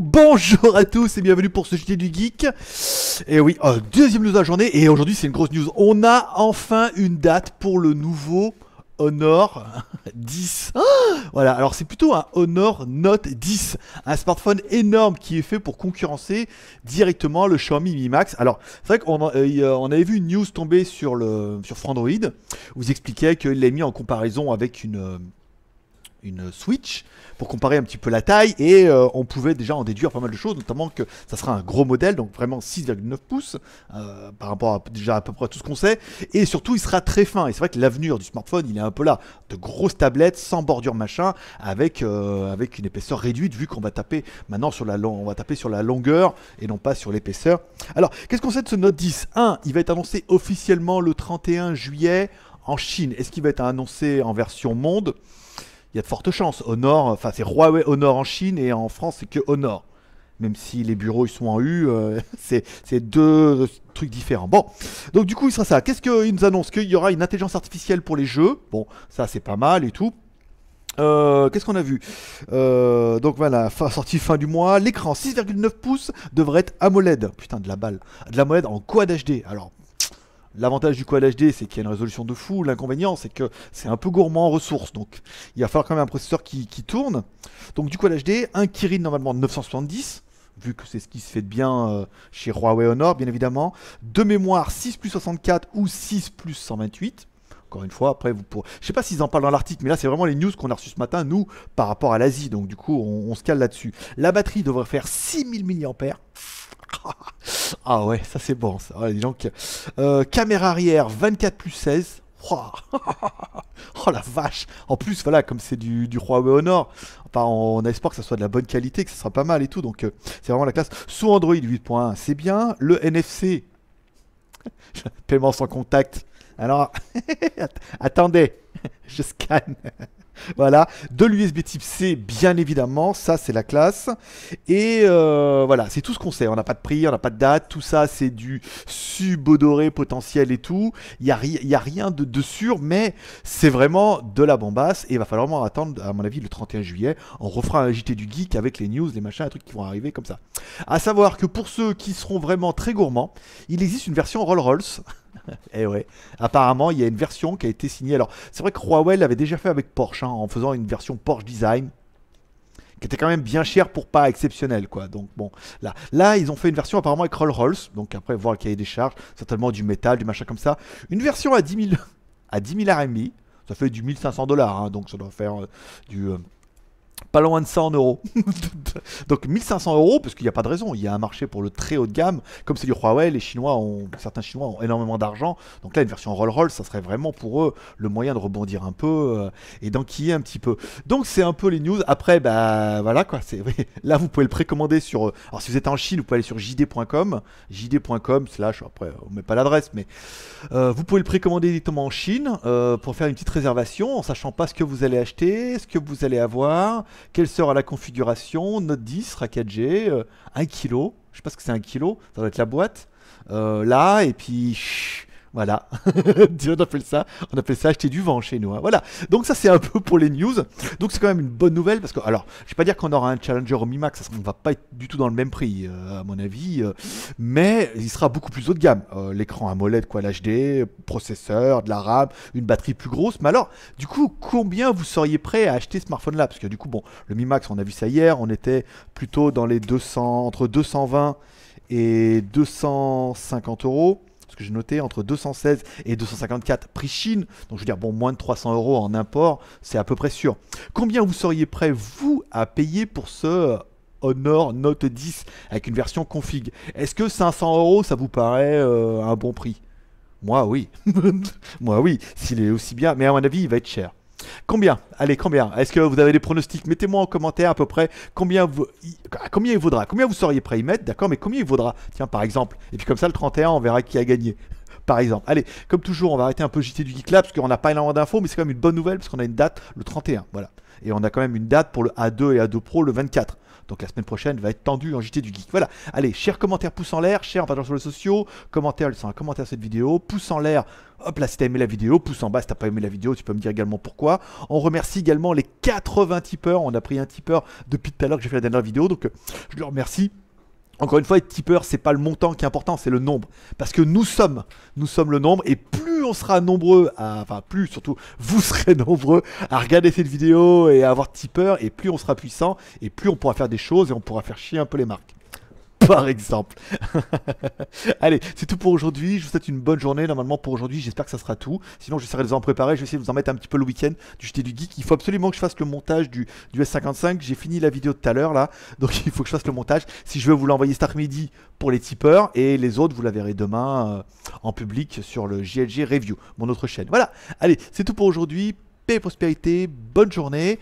Bonjour à tous et bienvenue pour ce JT du Geek. Et oui, deuxième news de la journée et aujourd'hui c'est une grosse news. On a enfin une date pour le nouveau Honor 10. voilà, alors c'est plutôt un Honor Note 10, un smartphone énorme qui est fait pour concurrencer directement le Xiaomi Mi Max. Alors, c'est vrai qu'on euh, euh, avait vu une news tomber sur le sur Frandroid, où vous expliquait qu'il l'a mis en comparaison avec une euh, une Switch pour comparer un petit peu la taille et euh, on pouvait déjà en déduire pas mal de choses, notamment que ça sera un gros modèle, donc vraiment 6,9 pouces euh, par rapport à, déjà à peu près tout ce qu'on sait et surtout il sera très fin et c'est vrai que l'avenir du smartphone il est un peu là, de grosses tablettes sans bordure machin avec, euh, avec une épaisseur réduite vu qu'on va taper maintenant sur la on va taper sur la longueur et non pas sur l'épaisseur. Alors qu'est-ce qu'on sait de ce Note 10 1. Il va être annoncé officiellement le 31 juillet en Chine. Est-ce qu'il va être annoncé en version monde il y a de fortes chances. Honor, enfin c'est Huawei Honor en Chine et en France c'est que Honor. Même si les bureaux ils sont en U, euh, c'est deux trucs différents. Bon, donc du coup il sera ça. Qu'est-ce qu'ils nous annoncent Qu'il y aura une intelligence artificielle pour les jeux. Bon, ça c'est pas mal et tout. Euh, qu'est-ce qu'on a vu euh, Donc voilà, sortie fin du mois. L'écran 6,9 pouces devrait être AMOLED. Putain, de la balle. De l'AMOLED en quad HD. Alors, L'avantage du Quad HD, c'est qu'il y a une résolution de fou. L'inconvénient, c'est que c'est un peu gourmand en ressources. Donc, il va falloir quand même un processeur qui, tourne. Donc, du Quad HD, un Kirin normalement de 970, vu que c'est ce qui se fait de bien euh, chez Huawei Honor, bien évidemment. De mémoire, 6 plus 64 ou 6 plus 128 encore une fois, après, vous pourrez... je sais pas s'ils en parlent dans l'article, mais là, c'est vraiment les news qu'on a reçues ce matin, nous, par rapport à l'Asie. Donc, du coup, on, se cale là-dessus. La batterie devrait faire 6000 mAh. Ah ouais, ça c'est bon. Ça. donc, euh, caméra arrière 24 plus 16. oh la vache En plus, voilà, comme c'est du, Huawei Honor, enfin, on espère que ça soit de la bonne qualité, que ça sera pas mal et tout, donc euh, c'est vraiment la classe. Sous Android 8.1, c'est bien. Le NFC, paiement sans contact. Alors, attendez, je scanne. voilà, de l'USB type C, bien évidemment, ça c'est la classe. Et euh, voilà, c'est tout ce qu'on sait. On n'a pas de prix, on n'a pas de date, tout ça c'est du subodoré potentiel et tout. Il n'y a, rien de, sûr, mais c'est vraiment de la bombasse. Et il va falloir vraiment attendre, à mon avis, le 31 juillet. On refera un JT du geek avec les news, les machins, les trucs qui vont arriver comme ça. À savoir que pour ceux qui seront vraiment très gourmands, il existe une version Rolls-Royce. et eh ouais. Apparemment, il y a une version qui a été signée. Alors, c'est vrai que Huawei l'avait déjà fait avec Porsche, hein, en faisant une version Porsche Design, qui était quand même bien cher pour pas exceptionnel, quoi. Donc bon, là, là, ils ont fait une version apparemment avec Rolls Royce. Donc après, voir le cahier des charges, certainement du métal, du machin comme ça. Une version à 10 000, à 10 RMI, ça fait du 1500 dollars, hein, donc ça doit faire euh, du euh, pas loin de 100 euros Donc 1500 euros, parce qu'il n'y a pas de raison. Il y a un marché pour le très haut de gamme. Comme c'est du Huawei, les Chinois ont, certains Chinois ont énormément d'argent. Donc là, une version Roll Roll ça serait vraiment pour eux le moyen de rebondir un peu euh, et d'enquiller un petit peu. Donc c'est un peu les news. Après, bah voilà quoi. C'est, là, vous pouvez le précommander sur. Euh, alors si vous êtes en Chine, vous pouvez aller sur jd.com, jd.com slash. Après, on met pas l'adresse, mais euh, vous pouvez le précommander directement en Chine pour faire une petite réservation en sachant pas ce que vous allez acheter, ce que vous allez avoir, quelle sera la configuration notre 10 sera 4G, 1 kg, je sais pas ce que c'est 1 kg, ça doit être la boîte, euh, là, et puis voilà. on appelle ça, on fait ça acheter du vent chez nous. Hein. Voilà. Donc ça c'est un peu pour les news. Donc c'est quand même une bonne nouvelle parce que alors, je ne vais pas dire qu'on aura un challenger au Mimax, ne va pas être du tout dans le même prix euh, à mon avis, euh, mais il sera beaucoup plus haut de gamme. Euh, L'écran AMOLED quoi, l'HD, processeur, de la RAM, une batterie plus grosse. Mais alors, du coup, combien vous seriez prêt à acheter ce smartphone là Parce que du coup, bon, le Mi Max, on a vu ça hier, on était plutôt dans les 200 entre 220 et 250 euros ce que j'ai noté, entre 216 et 254 prix Chine. Donc je veux dire, bon, moins de 300 euros en import, c'est à peu près sûr. Combien vous seriez prêt, vous, à payer pour ce euh, Honor Note 10 avec une version config Est-ce que 500 euros, ça vous paraît euh, un bon prix Moi, oui. Moi, oui. S'il est aussi bien, mais à mon avis, il va être cher. Combien Allez, combien Est-ce que vous avez des pronostics Mettez-moi en commentaire à peu près combien, vous, combien il vaudra. Combien vous seriez prêt à y mettre, d'accord Mais combien il vaudra Tiens, par exemple. Et puis comme ça, le 31, on verra qui a gagné par exemple. Allez, comme toujours, on va arrêter un peu JT du Geek là, parce qu'on n'a pas énormément d'infos, mais c'est quand même une bonne nouvelle, parce qu'on a une date le 31, voilà. Et on a quand même une date pour le A2 et A2 Pro le 24. Donc la semaine prochaine va être tendue en JT du Geek. Voilà. Allez, cher commentaire, pouce en l'air, cher en sur les sociaux, commentaires laissant un commentaire à cette vidéo, pouce en l'air, hop là si t'as aimé la vidéo, pouce en bas si t'as pas aimé la vidéo, tu peux me dire également pourquoi. On remercie également les 80 tipeurs, on a pris un tipeur depuis tout à l'heure que j'ai fait la dernière vidéo, donc euh, je le remercie. Encore une fois, être tipeur, c'est pas le montant qui est important, c'est le nombre. Parce que nous sommes, nous sommes le nombre, et plus on sera nombreux, enfin plus surtout, vous serez nombreux à regarder cette vidéo et à avoir tipeur, et plus on sera puissant, et plus on pourra faire des choses, et on pourra faire chier un peu les marques par exemple. Allez, c'est tout pour aujourd'hui. Je vous souhaite une bonne journée. Normalement, pour aujourd'hui, j'espère que ça sera tout. Sinon, j'essaierai de vous en préparer. Je vais essayer de vous en mettre un petit peu le week-end du JT du Geek. Il faut absolument que je fasse le montage du, du S55. J'ai fini la vidéo de tout à l'heure, là. Donc, il faut que je fasse le montage. Si je veux vous l'envoyer cet après-midi pour les tipeurs. Et les autres, vous la verrez demain euh, en public sur le JLG Review, mon autre chaîne. Voilà. Allez, c'est tout pour aujourd'hui. Paix et prospérité. Bonne journée.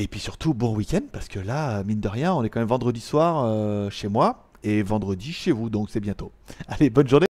Et puis surtout, bon week-end, parce que là, mine de rien, on est quand même vendredi soir euh, chez moi et vendredi chez vous, donc c'est bientôt. Allez, bonne journée.